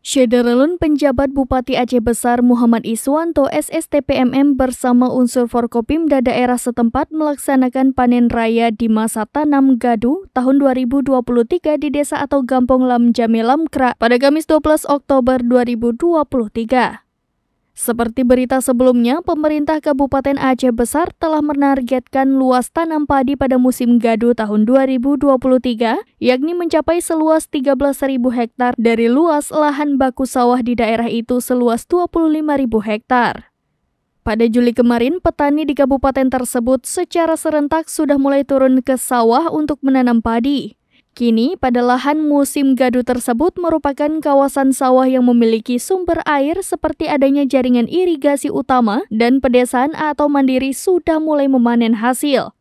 Syederalun penjabat Bupati Aceh Besar Muhammad Iswanto SSTPMM bersama unsur Forkopimda daerah setempat melaksanakan panen raya di masa tanam gadu tahun 2023 di desa atau Gampong Lam Jamilam Kra pada Kamis 12 Oktober 2023. Seperti berita sebelumnya, pemerintah Kabupaten Aceh Besar telah menargetkan luas tanam padi pada musim gadu tahun 2023, yakni mencapai seluas 13.000 hektar dari luas lahan baku sawah di daerah itu seluas 25.000 hektar. Pada Juli kemarin, petani di kabupaten tersebut secara serentak sudah mulai turun ke sawah untuk menanam padi. Kini, pada lahan musim gadu tersebut merupakan kawasan sawah yang memiliki sumber air seperti adanya jaringan irigasi utama dan pedesaan atau mandiri sudah mulai memanen hasil.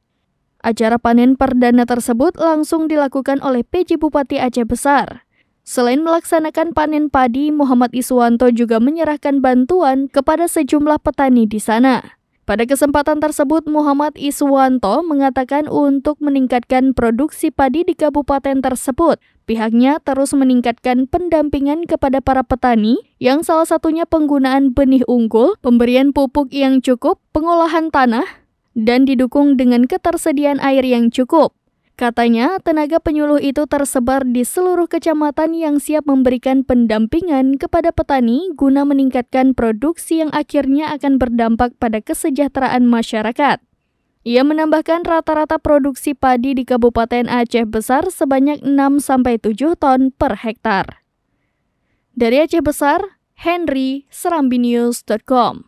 Acara panen perdana tersebut langsung dilakukan oleh PJ Bupati Aceh Besar. Selain melaksanakan panen padi, Muhammad Iswanto juga menyerahkan bantuan kepada sejumlah petani di sana. Pada kesempatan tersebut, Muhammad Iswanto mengatakan untuk meningkatkan produksi padi di kabupaten tersebut, pihaknya terus meningkatkan pendampingan kepada para petani, yang salah satunya penggunaan benih unggul, pemberian pupuk yang cukup, pengolahan tanah, dan didukung dengan ketersediaan air yang cukup. Katanya, tenaga penyuluh itu tersebar di seluruh kecamatan yang siap memberikan pendampingan kepada petani guna meningkatkan produksi yang akhirnya akan berdampak pada kesejahteraan masyarakat. Ia menambahkan rata-rata produksi padi di Kabupaten Aceh Besar sebanyak 6-7 ton per hektar. Dari Aceh Besar, Henry, serambinius.com